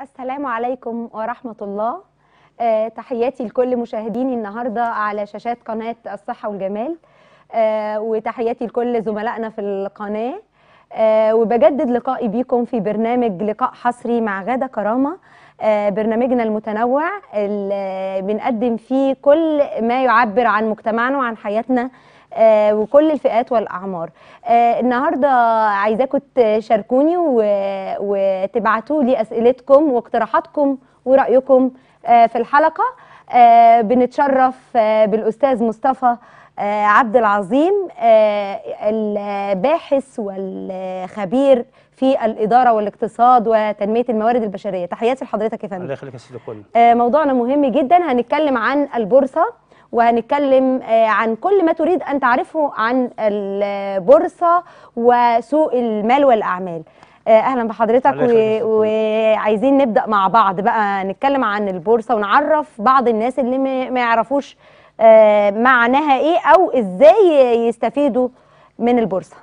السلام عليكم ورحمة الله آه، تحياتي لكل مشاهديني النهاردة على شاشات قناة الصحة والجمال آه، وتحياتي لكل زملائنا في القناة آه، وبجدد لقائي بيكم في برنامج لقاء حصري مع غادة كرامة برنامجنا المتنوع اللي بنقدم فيه كل ما يعبر عن مجتمعنا وعن حياتنا آه، وكل الفئات والاعمار آه، النهارده عايزاكم تشاركوني وتبعتوا لي اسئلتكم واقتراحاتكم ورايكم آه، في الحلقه بنتشرف بالاستاذ مصطفى عبد العظيم الباحث والخبير في الإدارة والاقتصاد وتنمية الموارد البشرية تحياتي لحضرتك يا فندم الله يخليك يا سيدي كل موضوعنا مهم جدا هنتكلم عن البورصة وهنتكلم آه، عن كل ما تريد أن تعرفه عن البورصة وسوق المال والأعمال آه، اهلا بحضرتك وعايزين نبدا مع بعض بقى نتكلم عن البورصه ونعرف بعض الناس اللي ما يعرفوش آه، معناها ايه او ازاي يستفيدوا من البورصه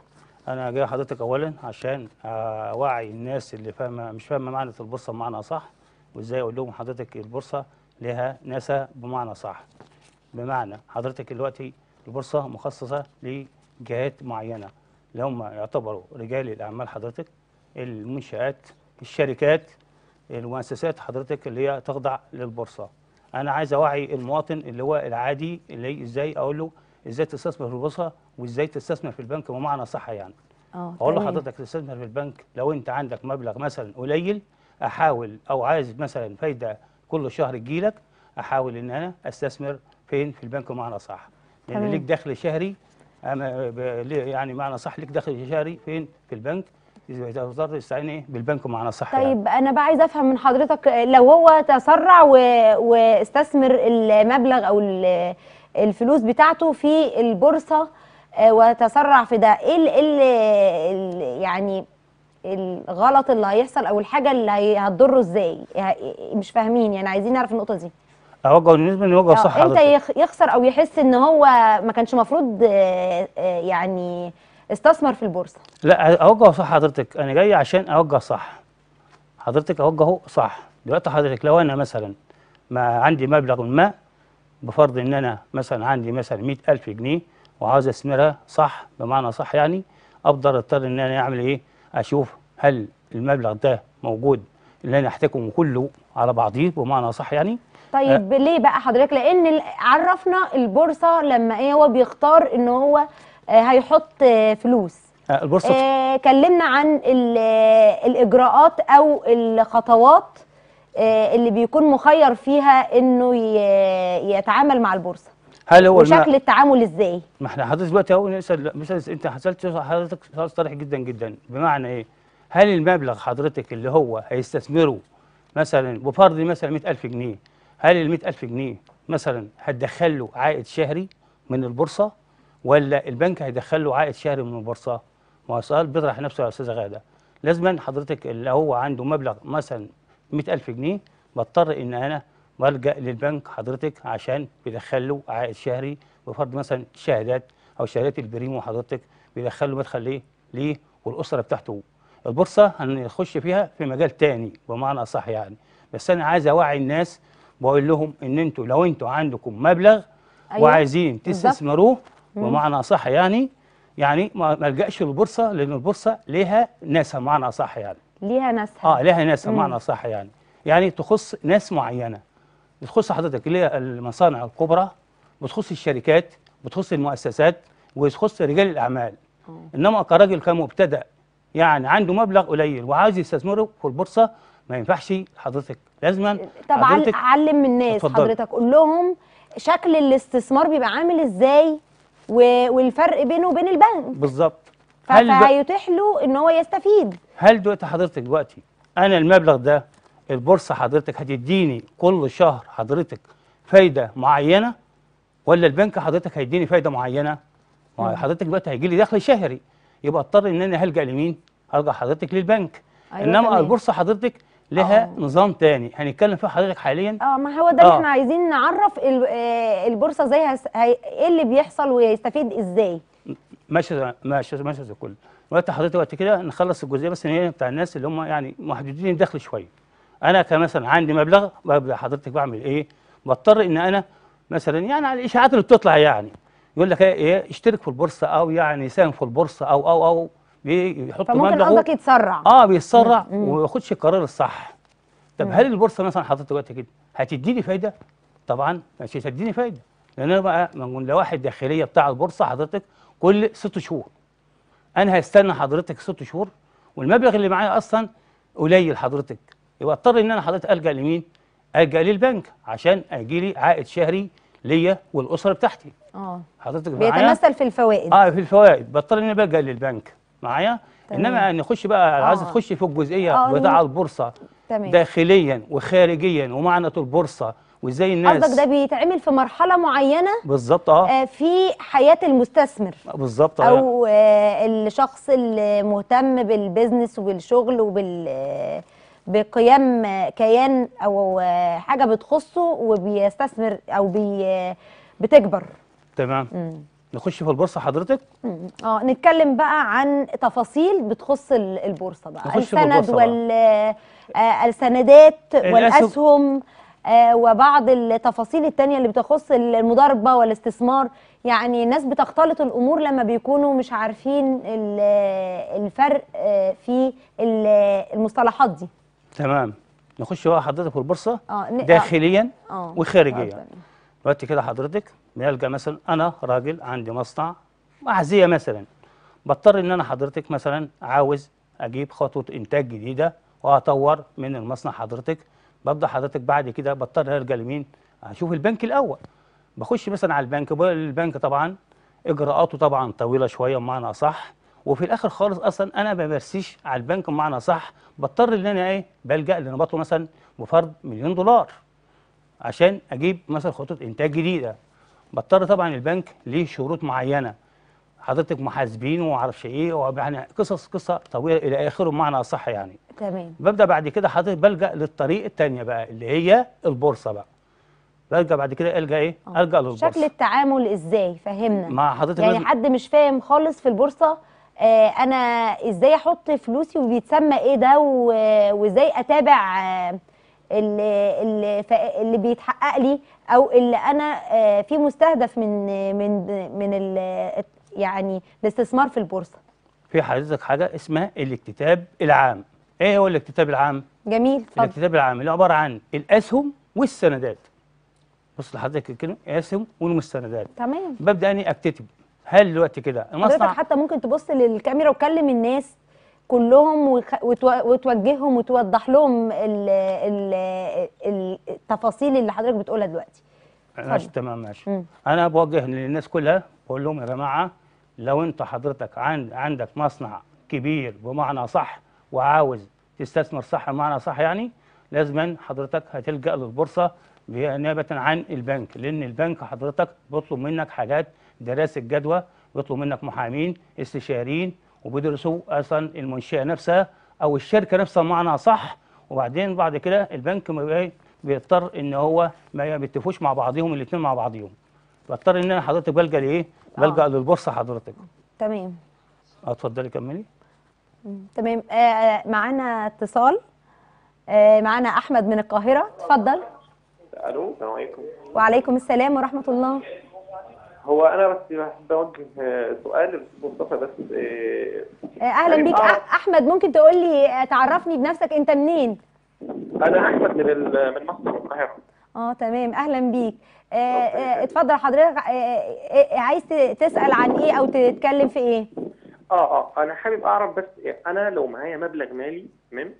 انا جاي حضرتك اولا عشان اوعي الناس اللي فاهمه مش فاهمه معنى البورصه بمعنى صح وازاي اقول لهم حضرتك البورصه لها ناسا بمعنى صح بمعنى حضرتك دلوقتي البورصه مخصصه لجهات معينه اللي هم يعتبروا رجال الاعمال حضرتك المنشات الشركات المؤسسات حضرتك اللي هي تخضع للبورصه انا عايز اوعي المواطن اللي هو العادي اللي ازاي اقول له ازاي تستثمر في البورصه وازاي تستثمر في البنك بمعنى صح يعني آه، اقول له حضرتك تستثمر في البنك لو انت عندك مبلغ مثلا قليل احاول او عايز مثلا فايده كل شهر تجيلك احاول ان انا استثمر فين في البنك بمعنى صح لان يعني ليك دخل شهري انا يعني معنى صح ليك دخل شهري فين في البنك اذا تضطر تستعين ايه بالبنك ومعنا صح يعني. طيب يعني. انا بقى عايزه افهم من حضرتك لو هو تسرع و... واستثمر المبلغ او الفلوس بتاعته في البورصه آه، وتسرع في ده إيه, ايه ال... ال... يعني الغلط اللي هيحصل او الحاجه اللي هتضره ازاي يعني مش فاهمين يعني عايزين نعرف النقطه دي اوجهه بالنسبه ان يوجه آه، صح امتى يخسر او يحس ان هو ما كانش المفروض آه، آه، يعني استثمر في البورصه لا اوجهه صح حضرتك انا جاي عشان اوجه صح حضرتك اوجهه صح دلوقتي حضرتك لو انا مثلا ما عندي مبلغ ما بفرض ان انا مثلا عندي مثلا 100000 جنيه وعاوز استثمرها صح بمعنى صح يعني اقدر اضطر ان انا اعمل ايه اشوف هل المبلغ ده موجود اللي انا احتاجه كله على بعضيه بمعنى صح يعني طيب أه ليه بقى حضرتك لان عرفنا البورصه لما ايه هو بيختار ان هو آه، هيحط فلوس أه البورصه آه كلمنا عن الاجراءات او الخطوات آه اللي بيكون مخير فيها انه يتعامل مع البورصه هل هو وشكل التعامل ازاي ما احنا حضرتك دلوقتي اهو نسال مثلا انت حصلت حضرتك سؤال صريح جدا جدا بمعنى ايه هل المبلغ حضرتك اللي هو هيستثمره مثلا وفرض مثلا 100000 جنيه هل ال 100000 جنيه مثلا هتدخل له عائد شهري من البورصه ولا البنك هيدخل له عائد شهري من البورصه؟ ما هو السؤال بيطرح نفسه يا استاذه غاده لازما حضرتك اللي هو عنده مبلغ مثلا 100000 جنيه بضطر ان انا بلجا للبنك حضرتك عشان بيدخل له عائد شهري بفرض مثلا شهادات او شهادات البريمو حضرتك بيدخل له مدخل ليه؟ ليه والاسره بتاعته البورصه هنخش فيها في مجال تاني بمعنى اصح يعني بس انا عايز اوعي الناس بقول لهم ان انتوا لو انتوا عندكم مبلغ أيوة. وعايزين تستثمروه بمعنى صح يعني يعني ما ملجاش للبورصه لان البورصه ليها ناسها بمعنى صح يعني ليها ناسها اه ليها ناسها بمعنى صح يعني يعني تخص ناس معينه بتخص حضرتك اللي هي المصانع الكبرى بتخص الشركات بتخص المؤسسات وتخص رجال الاعمال انما كراجل كمبتدأ يعني عنده مبلغ قليل وعايز يستثمره في البورصه ما ينفعش حضرتك لازما طب حضرتك علم الناس تفضل. حضرتك قول لهم شكل الاستثمار بيبقى عامل ازاي والفرق بينه وبين البنك بالظبط فهيتيح له ان هو يستفيد هل دلوقتي حضرتك دلوقتي انا المبلغ ده البورصه حضرتك هتديني كل شهر حضرتك فايده معينه ولا البنك حضرتك هيديني فايده معينه ما حضرتك دلوقتي هيجي لي دخل شهري يبقى اضطر ان انا هلجا لمين هلجا حضرتك للبنك أيوة انما البورصه حضرتك لها أوه. نظام تاني هنتكلم فيه حضرتك حاليا اه ما هو ده آه. احنا عايزين نعرف آه، البورصه ازاي هس... هي... ايه اللي بيحصل ويستفيد ازاي ماشي ماشي ماشي زي كله وقت حضرتك وقت كده نخلص الجزئيه بس هي بتاع الناس اللي هم يعني محدودين الدخل شويه انا كمثلا عندي مبلغ حضرتك بعمل ايه بضطر ان انا مثلا يعني على الاشاعات اللي بتطلع يعني يقول لك ايه, إيه، اشترك في البورصه او يعني ساهم في البورصه او او او بيحطوا فممكن قصدك يتسرع اه بيتسرع وما ياخدش القرار الصح طب هل البورصه مثلا حضرتك دلوقتي كده هتديني فايده؟ طبعا مش هتديني فايده لان انا بقى من لوائح داخليه بتاع البورصه حضرتك كل ست شهور انا هستنى حضرتك ست شهور والمبلغ اللي معايا اصلا قليل حضرتك يبقى اضطر ان انا حضرتك الجا لمين؟ الجا للبنك عشان اجي لي عائد شهري ليا والاسره بتاعتي. اه حضرتك بيتمثل في الفوائد اه في الفوائد بضطر ان انا بلجا للبنك معايا انما نخش بقى آه. عايز تخش في الجزئيه آه، بتاع البورصه تمام. داخليا وخارجيا ومعنى البورصه وازاي الناس قصدك ده بيتعمل في مرحله معينه بالظبط اه, آه، في حياه المستثمر آه، بالظبط او آه الشخص المهتم بالبيزنس وبالشغل وبال بقيام كيان او حاجه بتخصه وبيستثمر او بي بتكبر تمام مم. نخش في البورصه حضرتك اه نتكلم بقى عن تفاصيل بتخص البورصه بقى السند وال آه، السندات والاسهم آه، وبعض التفاصيل التانية اللي بتخص المضاربه والاستثمار يعني الناس بتختلط الامور لما بيكونوا مش عارفين الفرق آه، في المصطلحات دي تمام نخش بقى حضرتك في البورصه آه داخليا آه. وخارجيا آه. دلوقتي كده حضرتك بنلجا مثلا انا راجل عندي مصنع احذيه مثلا بضطر ان انا حضرتك مثلا عاوز اجيب خطوه انتاج جديده واطور من المصنع حضرتك ببدا حضرتك بعد كده بضطر ارجع لمين؟ اشوف البنك الاول بخش مثلا على البنك البنك طبعا اجراءاته طبعا طويله شويه بمعنى اصح وفي الاخر خالص اصلا انا ما بمارسيش على البنك بمعنى صح بضطر ان انا ايه بلجا لان بطلب مثلا بفرض مليون دولار عشان اجيب مثلا خطوط انتاج جديده بضطر طبعا البنك ليه شروط معينه حضرتك محاسبين ومعرفش ايه يعني قصص قصه طويله الى اخره بمعنى اصح يعني تمام ببدا بعد كده حضرتك بلجا للطريق الثانيه بقى اللي هي البورصه بقى بلجا بعد كده الجا ايه؟ أوه. الجا للبورصه شكل التعامل ازاي؟ فهمنا مع حضرتك يعني حد مش فاهم خالص في البورصه آه انا ازاي احط فلوسي وبيتسمى ايه ده وازاي اتابع آه اللي اللي اللي بيتحقق لي او اللي انا آه، في مستهدف من من من يعني الاستثمار في البورصه في حضرتك حاجه اسمها الاكتتاب العام ايه هو الاكتتاب العام جميل فضل. الاكتتاب العام اللي عباره عن الاسهم والسندات بص لحضرتك الكلمه اسهم والمستندات تمام ببدا اني اكتتب هل دلوقتي كده المصنع حتى ممكن تبص للكاميرا وكلم الناس كلهم وتوجههم وتوضح لهم الـ الـ التفاصيل اللي حضرتك بتقولها دلوقتي ماشي تمام ماشي مم. انا بوجه للناس كلها بقول لهم يا جماعه لو انت حضرتك عند عندك مصنع كبير بمعنى صح وعاوز تستثمر صح بمعنى صح يعني لازما حضرتك هتلجا للبورصه نيابه عن البنك لان البنك حضرتك بيطلب منك حاجات دراسه جدوى بيطلب منك محامين استشاريين وبيدرسوا اصلا المنشاه نفسها او الشركه نفسها معنى صح وبعدين بعد كده البنك بيضطر ان هو ما بيتفقوش مع بعضهم الاثنين مع بعضهم بضطر ان انا حضرتك بلجا لايه؟ بلجا آه. للبورصه حضرتك تمام اتفضلي كملي تمام آه،, آه معانا اتصال آه معانا احمد من القاهره اتفضل الو السلام عليكم وعليكم السلام ورحمه الله هو انا بس بحب اوجه آه، سؤال لمصطفى بس آه، آه، اهلا بيك طيب. احمد ممكن تقول لي تعرفني بنفسك انت منين انا احمد من من مصر القاهره اه تمام اهلا بيك آه اتفضل حضرتك آه عايز تسال عن ايه او تتكلم في ايه اه اه انا حابب اعرف بس انا لو معايا مبلغ مالي تمام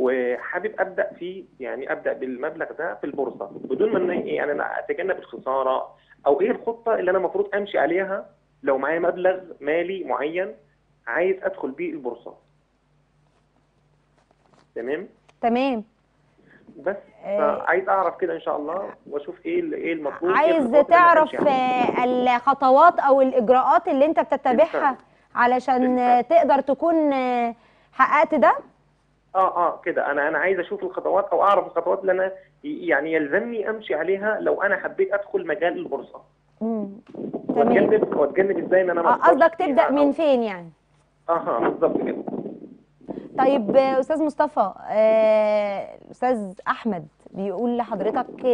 وحابب ابدا فيه يعني ابدا بالمبلغ ده في البورصه بدون ما انا إيه، يعني انا اتجنب الخساره او ايه الخطه اللي انا المفروض امشي عليها لو معايا مبلغ مالي معين عايز ادخل بيه البورصه تمام تمام بس آه، عايز اعرف كده ان شاء الله واشوف ايه ايه المطلوب إيه عايز إيه تعرف الخطوات او الاجراءات اللي انت بتتبعها علشان تقدر تكون حققت ده اه اه كده انا انا عايز اشوف الخطوات او اعرف الخطوات اللي انا يعني يلزمني امشي عليها لو انا حبيت ادخل مجال البورصه امم واتجنب ازاي ان انا آه، قصدك تبدا من فين يعني اها آه، بالظبط كده طيب استاذ مصطفى آه، استاذ احمد بيقول لحضرتك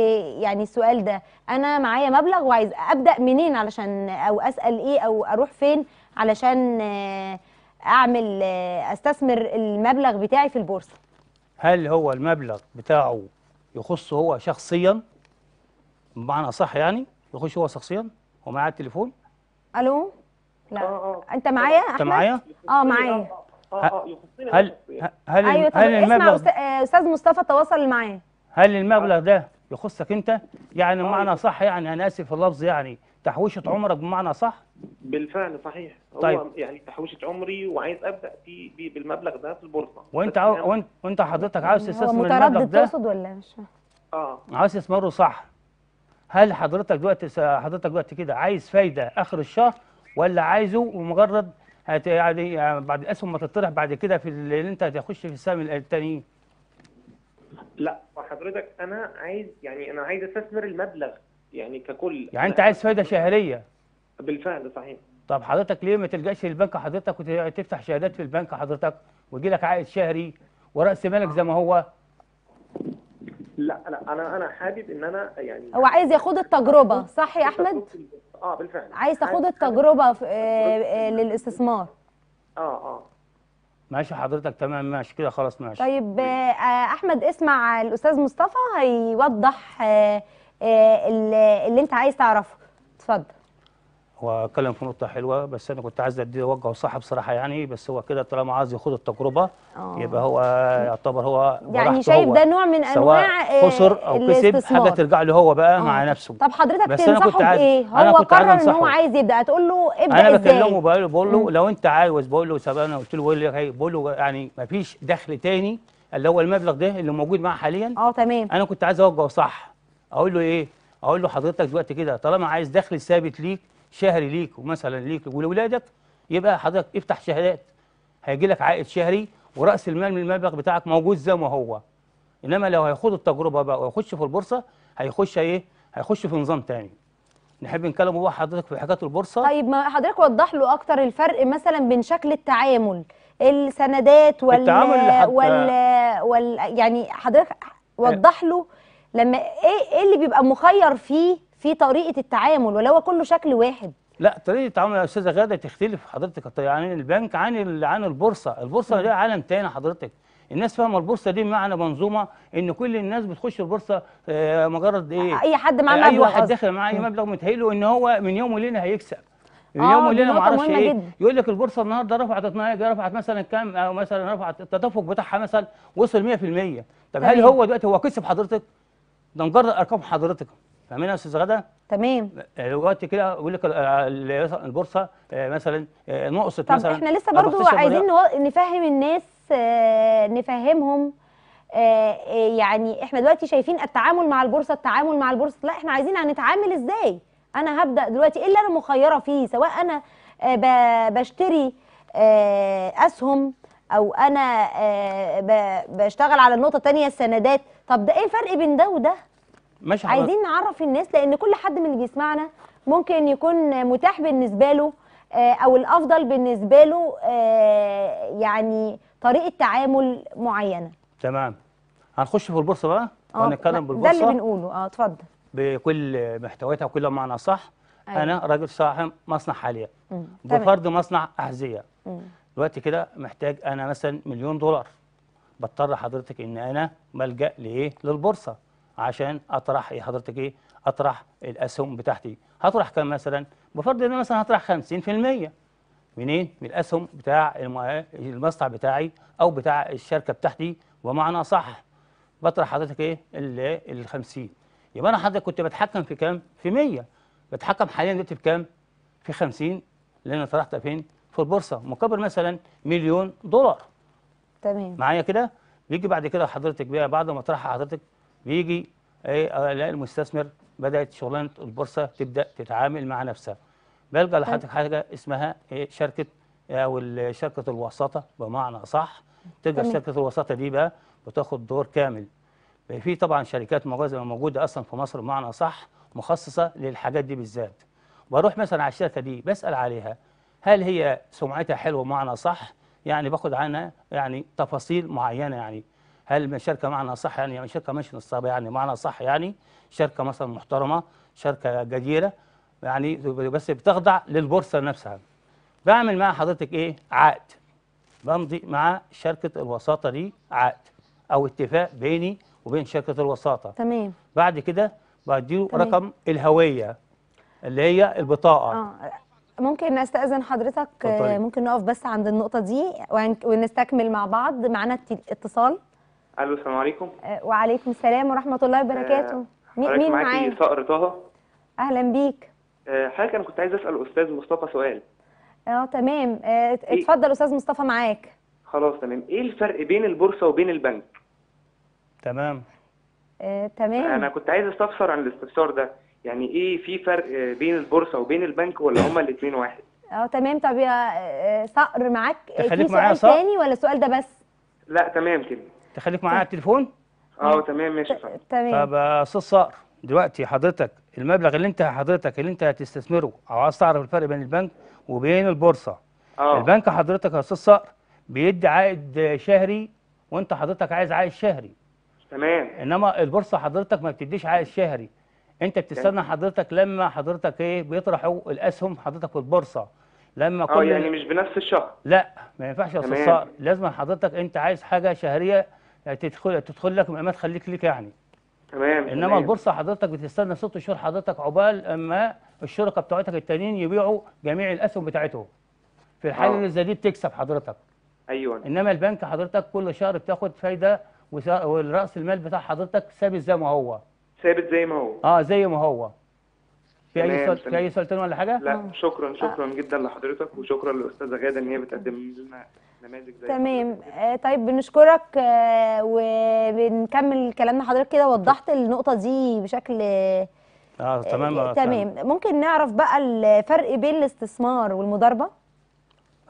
يعني السؤال ده انا معايا مبلغ وعايز ابدا منين علشان او اسال ايه او اروح فين علشان اعمل استثمر المبلغ بتاعي في البورصه هل هو المبلغ بتاعه يخصه هو شخصيا بمعنى صح يعني يخش هو شخصيا هو معاه التليفون الو لا أوه. آه. انت معايا انت معايا اه معايا آه، آه، هل هل أيوة هل المبلغ اسمع استاذ مصطفى تواصل معايا هل المبلغ ده يخصك انت يعني بمعنى صح يعني انا اسف في اللفظ يعني تحويشه عمرك بمعنى صح بالفعل صحيح طيب. هو يعني تحويشه عمري وعايز ابدا في بالمبلغ ده في البورصه وانت عاو... يعني وانت وانت حضرتك عاوز تستثمر المبلغ ده متردد تقصد ولا مش اه عاوز تستثمره صح هل حضرتك دلوقتي حضرتك دلوقتي كده عايز فايده اخر الشهر ولا عايزه ومجرد هت... يعني... يعني بعد الاسهم ما تطرح بعد كده في اللي انت هتخش في السهم التانيين لا وحضرتك انا عايز يعني انا عايز استثمر المبلغ يعني ككل يعني انت عايز فايده شهريه بالفعل صحيح طب حضرتك ليه ما تلجاش للبنك حضرتك وتفتح شهادات في البنك حضرتك ويجي لك عائد شهري وراس مالك زي ما هو لا لا انا انا حابب ان انا يعني هو عايز ياخد التجربه صح يا احمد اه بالفعل عايز تاخد التجربه في آه، آه، للاستثمار اه اه ماشي حضرتك تمام ماشي كده خلاص ماشي طيب آه احمد اسمع الاستاذ مصطفى هيوضح آه آه، اللي انت عايز تعرفه اتفضل هو اتكلم في نقطه حلوه بس انا كنت عايز ادي وجهه صح بصراحه يعني بس هو كده طالما عايز ياخد التجربه أوه. يبقى هو يعتبر هو يعني شايف ده نوع من انواع آه، خسر او كسب حاجه ترجع له هو بقى أوه. مع آه. نفسه طب حضرتك بس تنصحه كنت عايز بايه هو قرر ان هو عايز يبدا هتقول له ابدا انا بكلمه بقول له لو انت عاوز بقول له سبب انا قلت له بقول له يعني مفيش دخل تاني اللي هو المبلغ ده اللي موجود معاه حاليا اه تمام انا كنت عايز اوجهه صح اقول له ايه اقول له حضرتك دلوقتي كده طالما عايز دخل ثابت ليك شهري ليك ومثلا ليك ولاولادك يبقى حضرتك افتح شهادات هيجي لك عائد شهري وراس المال من المبلغ بتاعك موجود زي ما هو انما لو هيخوض التجربه بقى ويخش في البورصه هيخش ايه هيخش في نظام تاني نحب نتكلم هو حضرتك في حكايه البورصه طيب ما حضرتك وضح له اكتر الفرق مثلا بين شكل التعامل السندات وال التعامل وال... وال يعني حضرتك وضح له لما ايه ايه اللي بيبقى مخير فيه في طريقه التعامل ولا هو كله شكل واحد لا طريقه التعامل يا استاذه غاده تختلف حضرتك طيب، يعني البنك عن عن البورصه البورصه ده عالم تاني حضرتك الناس فاهمه البورصه دي معنى منظومه ان كل الناس بتخش البورصه آه، مجرد ايه اي حد معاه مبلغ اي واحد داخل معاه اي مبلغ متهيله ان هو من يوم وليله هيكسب من آه، يوم وليله ما اعرفش ايه يقول لك البورصه النهارده رفعت رفعت مثلا كام او مثلا رفعت التدفق بتاعها مثلا وصل 100% طب هل هو دلوقتي هو كسب حضرتك ده مجرد ارقام حضرتك فاهمين يا استاذ غدا؟ تمام آه، دلوقتي كده اقول لك آه، البورصه آه، مثلا نقصت طب مثلا احنا لسه برضو عايزين نفهم الناس نفهمهم يعني احنا دلوقتي شايفين التعامل مع البورصه التعامل مع البورصه لا احنا عايزين هنتعامل ازاي؟ انا هبدا دلوقتي ايه اللي انا مخيره فيه سواء انا بشتري اسهم او انا بشتغل على النقطه الثانيه السندات طب ده ايه الفرق بين ده وده؟ ماشي عايزين نعرف الناس لان كل حد من اللي بيسمعنا ممكن يكون متاح بالنسبه له آه، او الافضل بالنسبه له آه، يعني طريقه تعامل معينه تمام هنخش في البورصه بقى وهنتكلم آه، بالبورصه ده اللي بنقوله اه اتفضل بكل محتوياتها وكل معنى صح أيوة. انا راجل صاحب مصنع حاليا بفرض مصنع احذيه دلوقتي كده محتاج انا مثلا مليون دولار بضطر حضرتك ان انا ملجا لايه للبورصه عشان اطرح ايه حضرتك ايه اطرح الاسهم بتاعتي هطرح كام مثلا بفرض ان انا مثلا هطرح 50% منين من الاسهم بتاع المصنع بتاعي او بتاع الشركه بتاعتي ومعنى صح بطرح حضرتك ايه ال 50 يبقى انا حضرتك كنت بتحكم في كام في 100 بتحكم حاليا دلوقتي في كام في 50 لان انا طرحتها فين في البورصه مقابل مثلا مليون دولار تمام معايا كده بيجي بعد كده حضرتك بقى بعد ما اطرحها حضرتك بيجي إيه، الاقي المستثمر بدات شغلانه البورصه تبدا تتعامل مع نفسها بلجا لحضرتك حاجه اسمها إيه، شركه إيه، او شركه الوساطه بمعنى اصح تقدر شركه الوساطه دي بقى بتاخد دور كامل في طبعا شركات موجوده اصلا في مصر بمعنى اصح مخصصه للحاجات دي بالذات بروح مثلا على الشركه دي بسال عليها هل هي سمعتها حلوه بمعنى صح يعني باخد عنها يعني تفاصيل معينه يعني هل شركه معنى صح يعني؟, يعني شركه مش نصابه يعني معنى صح يعني شركه مثلا محترمه شركه جديره يعني بس بتخضع للبورصه نفسها بعمل مع حضرتك ايه عقد بمضي مع شركه الوساطه دي عقد او اتفاق بيني وبين شركه الوساطه تمام بعد كده بديله رقم الهويه اللي هي البطاقه آه. ممكن استاذن حضرتك طيب. ممكن نقف بس عند النقطه دي ونستكمل مع بعض معانا اتصال الو السلام عليكم أه، وعليكم السلام ورحمه الله وبركاته أه، مين مين معايا صقر طه اهلا بيك أه، حضرتك انا كنت عايز اسال استاذ مصطفى سؤال اه تمام إيه؟ اتفضل إيه؟ استاذ مصطفى معاك خلاص تمام ايه الفرق بين البورصه وبين البنك تمام آه، تمام انا كنت عايز استفسر عن الاستفسار ده يعني ايه في فرق بين البورصه وبين البنك ولا هما الاثنين واحد اه تمام طب يا صقر معاك في سؤال معايا تاني ولا السؤال ده بس لا تمام كده تخليك معايا على التليفون اه تمام ماشي تمام طب استاذ صقر دلوقتي حضرتك المبلغ اللي انت حضرتك اللي انت هتستثمره او عايز تعرف الفرق بين البنك وبين البورصه اه البنك حضرتك يا استاذ صقر بيدي عائد شهري وانت حضرتك عايز عائد شهري تمام انما البورصه حضرتك ما بتديش عائد شهري انت بتستنى يعني؟ حضرتك لما حضرتك ايه بيطرحوا الاسهم حضرتك في البورصه لما آه، كل اه يعني مش بنفس الشهر لا ما ينفعش يا استاذ صقر لازم حضرتك انت عايز حاجه شهريه يعني تدخل تدخل لك ما تخليك لك يعني تمام انما تمام. البورصه حضرتك بتستنى ست شهور حضرتك عقبال اما الشركه بتاعتك التانيين يبيعوا جميع الاسهم بتاعتهم في الحاله آه. اللي زي دي بتكسب حضرتك ايوه انما البنك حضرتك كل شهر بتاخد فايده والراس المال بتاع حضرتك ثابت زي ما هو ثابت زي ما هو اه زي ما هو في اي سؤال في اي سؤال تاني ولا حاجه لا آه. شكرا شكرا آه. جدا لحضرتك وشكرا للاستاذه غاده ان هي بتقدم لنا نماذج زي تمام آه طيب بنشكرك آه وبنكمل كلامنا حضرتك كده وضحت النقطه دي بشكل آه, آه، تمام آه تمام ممكن نعرف بقى الفرق بين الاستثمار والمضاربه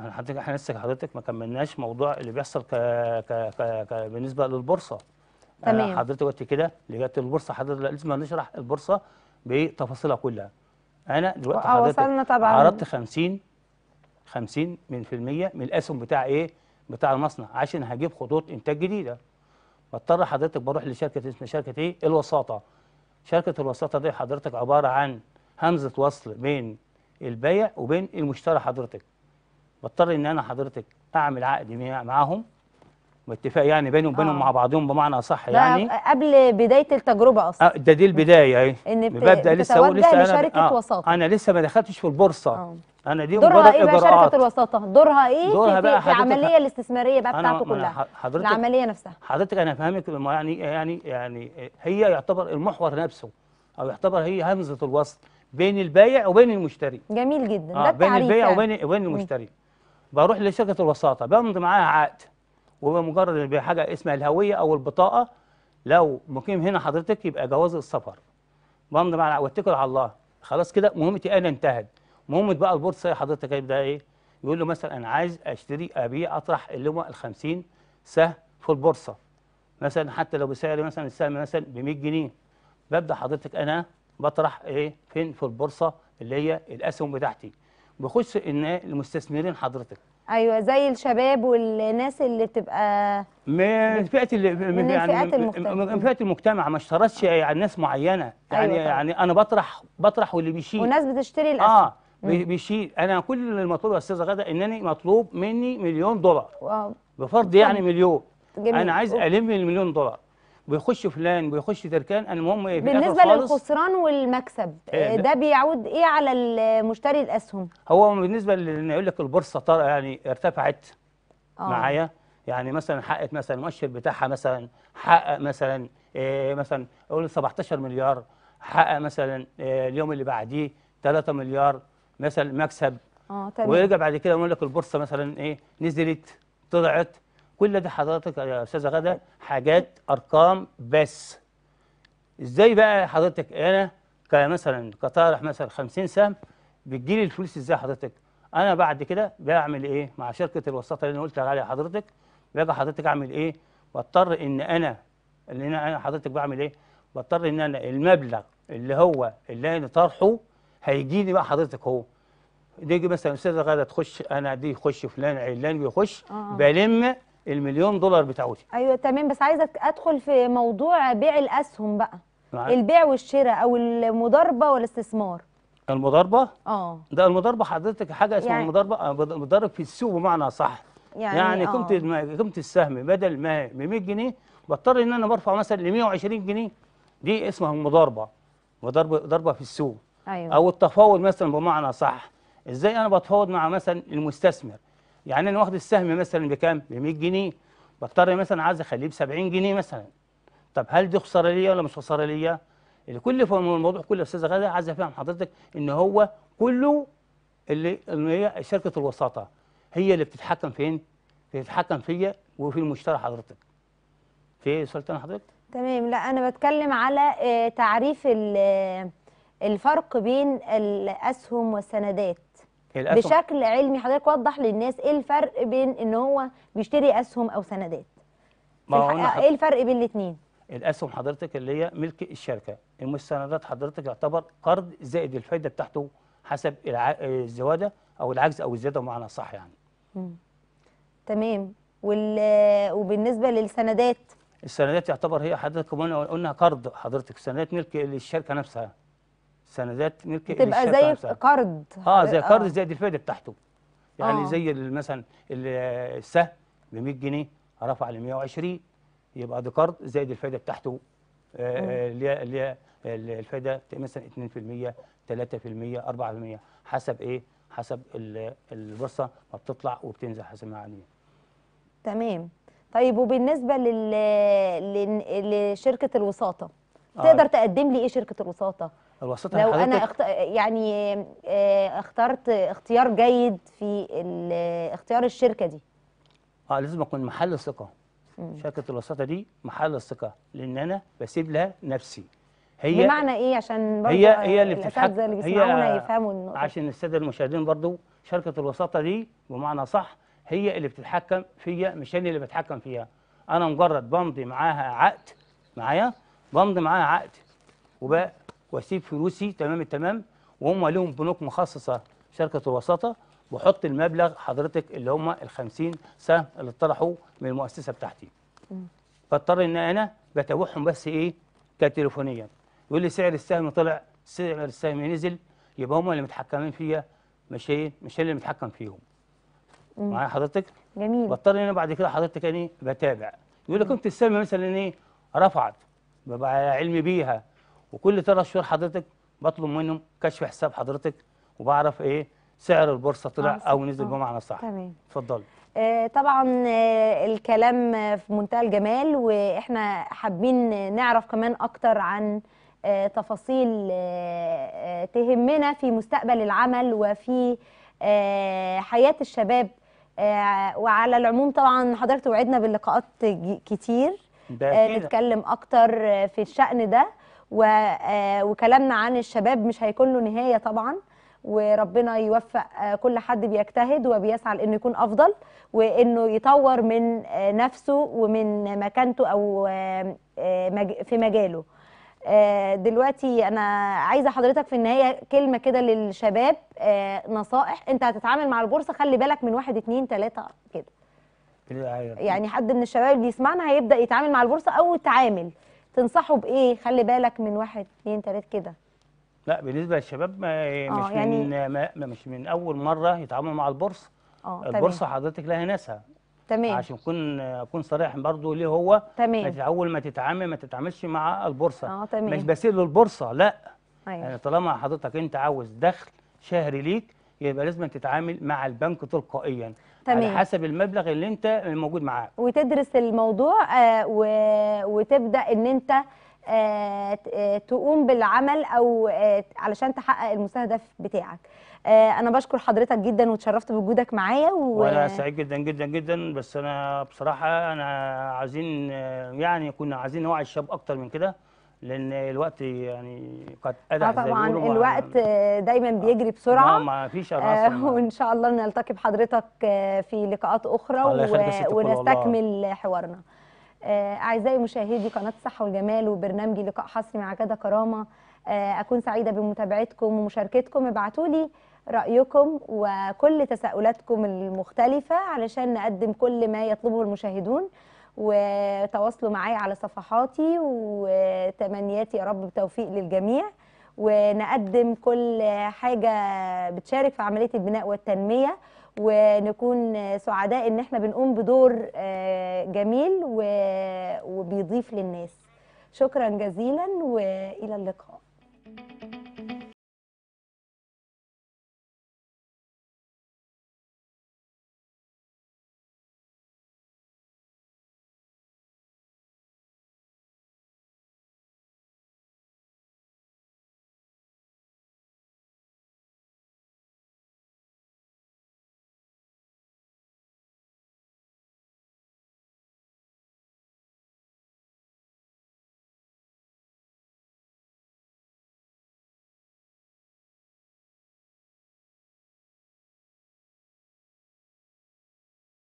حضرتك احنا لسه حضرتك ما كملناش موضوع اللي بيحصل ك... ك... ك... ك... بالنسبه للبورصه تمام حضرتك قلت كده اللي جت البورصه حضرتك لازم نشرح البورصه بتفاصيلها كلها انا دلوقتي آه، حضرتك عرضت 50 50 من في المية من الاسهم بتاع ايه بتاع المصنع عشان هجيب خطوط انتاج جديده بضطر حضرتك بروح لشركه اسمها شركه ايه الوساطه شركه الوساطه دي حضرتك عباره عن همزه وصل بين البيع وبين المشتري حضرتك بضطر ان انا حضرتك اعمل عقد معاهم واتفاق يعني بينهم وبينهم آه. مع بعضهم بمعنى صح يعني قبل بدايه التجربه اصلا آه، ده دي البدايه اهي ان إيه؟ ببدا لسه اقول لسه لشركه أنا, آه وساطه انا لسه ما دخلتش في البورصه آه. انا دي دورها ايه بقى شركه الوساطه دورها ايه دورها في, في العمليه الاستثماريه بقى بتاعته كلها حضرتك العمليه نفسها حضرتك انا فاهمك يعني يعني يعني هي يعتبر المحور نفسه او يعتبر هي همزه الوصل بين البايع وبين المشتري جميل جدا آه ده بين البايع يعني. وبين وبين المشتري بروح لشركه الوساطه بمضي معاها عقد وبمجرد حاجه اسمها الهويه او البطاقه لو مقيم هنا حضرتك يبقى جواز السفر بمضي مع واتكل على الله خلاص كده مهمتي انا انتهت مهمه بقى البورصه حضرتك هيبدأ ايه يقول له مثلا انا عايز اشتري ابيع اطرح اللي هم ال 50 سهم في البورصه مثلا حتى لو بسعر مثلا السهم مثلا ب 100 جنيه ببدا حضرتك انا بطرح ايه فين في البورصه اللي هي الاسهم بتاعتي بخش ان المستثمرين حضرتك ايوه زي الشباب والناس اللي بتبقى من فئه من يعني فئات المجتمع من فئه المجتمع ما اشترطش آه. يعني ناس معينه أيوة يعني أيوة يعني انا بطرح بطرح واللي بيشيل والناس بتشتري الاسهم اه بيشيل انا كل اللي مطلوب يا استاذه غاده انني مطلوب مني مليون دولار بفرض يعني مليون جميل. انا عايز الم المليون دولار ويخش فلان ويخش تركان المهم إيه في بالنسبه للخسران والمكسب إيه، ده, بيعود ايه على المشتري الاسهم هو بالنسبه اللي يقول لك البورصه يعني ارتفعت آه. معايا يعني مثلا حققت مثلا المؤشر بتاعها مثلا حقق مثلا إيه مثلا اقول 17 مليار حقق مثلا إيه اليوم اللي بعديه 3 مليار مثلا مكسب اه تمام ويرجع بعد كده يقول لك البورصه مثلا ايه نزلت طلعت كل ده حضرتك يا استاذه غدا حاجات ارقام بس ازاي بقى حضرتك انا كمثلا كطارح مثلا 50 سهم بتجيلي الفلوس ازاي حضرتك انا بعد كده بعمل ايه مع شركه الوساطه اللي انا قلت عليها حضرتك بقى حضرتك اعمل ايه بضطر ان انا اللي انا حضرتك بعمل ايه بضطر ان انا المبلغ اللي هو اللي انا طرحه هيجي لي بقى حضرتك هو نيجي مثلا استاذه غاده تخش انا دي يخش فلان علان بيخش آه. بلم المليون دولار بتاعتي ايوه تمام بس عايزه ادخل في موضوع بيع الاسهم بقى معاك. البيع والشراء او المضاربه والاستثمار المضاربه اه ده المضاربه حضرتك حاجه اسمها يعني المضاربه آه، مضارب في السوق بمعنى صح يعني, يعني قمت قمت قيمه السهم بدل ما ب 100 جنيه بضطر ان انا برفع مثلا ل 120 جنيه دي اسمها المضاربه مضاربه ضربه في السوق أيوة. او التفاوض مثلا بمعنى صح ازاي انا بتفاوض مع مثلا المستثمر يعني انا واخد السهم مثلا بكام؟ ب 100 جنيه بضطر مثلا عايز اخليه ب 70 جنيه مثلا طب هل دي خساره ليا ولا مش خساره ليا؟ الكل في الموضوع كله يا استاذه غاده عايز افهم حضرتك ان هو كله اللي ان هي شركه الوساطه هي اللي بتتحكم فين؟ بتتحكم فيا وفي المشتري حضرتك. في سؤال تاني حضرتك؟ تمام لا انا بتكلم على آه، تعريف آه، الفرق بين الاسهم والسندات بشكل علمي حضرتك وضح للناس ايه الفرق بين ان هو بيشتري اسهم او سندات ما هو ايه الفرق بين الاثنين الاسهم حضرتك اللي هي ملك الشركه السندات حضرتك يعتبر قرض زائد الفايده بتاعته حسب الع... الزواده او العجز او الزياده بمعنى صح يعني مم. تمام وال... وبالنسبه للسندات السندات يعتبر هي حضرتك قلنا قرض حضرتك السندات ملك للشركه نفسها سندات ملك بتبقى زي قرض اه زي قرض آه. زائد الفائده بتاعته يعني آه. زي مثلا السهم ب 100 جنيه رفع ل 120 يبقى ده قرض زائد الفائده بتاعته آه، آه، اللي آه هي الفائده مثلا 2% 3% 4% حسب ايه؟ حسب البورصه ما بتطلع وبتنزل حسب ما تمام طيب وبالنسبه لل... لشركه الوساطه آه. تقدر آه. تقدم لي ايه شركه الوساطه؟ الوسطة لو انا اخت... يعني آه، اخترت اختيار جيد في اختيار الشركه دي اه لازم اكون محل ثقه شركه الوساطه دي محل الثقه لان انا بسيب لها نفسي هي بمعنى ايه عشان برضه هي هي اللي بتتحكم اللي بيسمعونا هي... يفهموا النقطه عشان الساده المشاهدين برضه شركه الوساطه دي بمعنى صح هي اللي بتتحكم فيا مش انا اللي بتحكم فيها انا مجرد بمضي معاها عقد معايا بمضي معاها عقد وبقى واسيب فلوسي تمام التمام وهم لهم بنوك مخصصه شركه الوساطه واحط المبلغ حضرتك اللي هم ال 50 سهم اللي طرحوا من المؤسسه بتاعتي. فاضطر ان انا بتابعهم بس ايه كتليفونيا يقول لي سعر السهم طلع سعر السهم نزل يبقى هم اللي متحكمين فيا مش ايه مش اللي متحكم فيهم. معايا حضرتك؟ جميل بضطر ان انا بعد كده حضرتك يعني بتابع يقول لي قيمه السهم مثلا ايه رفعت ببقى علمي بيها وكل ثلاث شهور حضرتك بطلب منهم كشف حساب حضرتك وبعرف ايه سعر البورصه طلع آه، او نزل آه، بمعنى صح تمام اتفضلي آه، طبعا الكلام في منتهى الجمال واحنا حابين نعرف كمان اكتر عن تفاصيل تهمنا في مستقبل العمل وفي حياه الشباب وعلى العموم طبعا حضرتك وعدنا بلقاءات كتير نتكلم اكتر في الشأن ده آه، وكلامنا عن الشباب مش هيكون له نهايه طبعا وربنا يوفق آه، كل حد بيجتهد وبيسعى لانه يكون افضل وانه يطور من آه، نفسه ومن مكانته او في مجاله دلوقتي انا عايزه حضرتك في النهايه كلمه كده للشباب نصائح انت هتتعامل مع البورصه خلي بالك من واحد اتنين تلاته كده أيوة. يعني حد من الشباب اللي يسمعنا هيبدا يتعامل مع البورصه او تعامل تنصحه بايه خلي بالك من واحد اتنين تلات كده لا بالنسبه للشباب ما آه، مش يعني من ما مش من اول مره يتعاملوا مع البورصه آه، البورصه حضرتك لها ناسها تمام عشان اكون اكون صريح برضه ليه هو تمام اول ما تتعامل ما تتعاملش مع البورصه اه تمام مش بسيل للبورصه لا أيوة. يعني طالما حضرتك انت عاوز دخل شهري ليك يبقى لازم تتعامل مع البنك تلقائيا تمام. على حسب المبلغ اللي انت موجود معاه وتدرس الموضوع آه و... وتبدا ان انت آه, آه، تقوم بالعمل او آه علشان تحقق المستهدف بتاعك آه انا بشكر حضرتك جدا وتشرفت بوجودك معايا و... وانا سعيد جدا جدا جدا بس انا بصراحه انا عايزين آه، يعني كنا عايزين نوعي الشباب اكتر من كده لان الوقت يعني قد ادع آه، طبعا الوقت دايما بيجري بسرعه ما فيش آه وان شاء الله نلتقي بحضرتك آه، في لقاءات اخرى و... ونستكمل حوارنا آه اعزائي مشاهدي قناه الصحه والجمال وبرنامجي لقاء حصري مع جده كرامه آه اكون سعيده بمتابعتكم ومشاركتكم ابعتوا لي رايكم وكل تساؤلاتكم المختلفه علشان نقدم كل ما يطلبه المشاهدون وتواصلوا معايا على صفحاتي وتمنياتي يا رب بتوفيق للجميع ونقدم كل حاجة بتشارك في عملية البناء والتنمية ونكون سعداء ان احنا بنقوم بدور آه، جميل وبيضيف للناس شكرا جزيلا والى اللقاء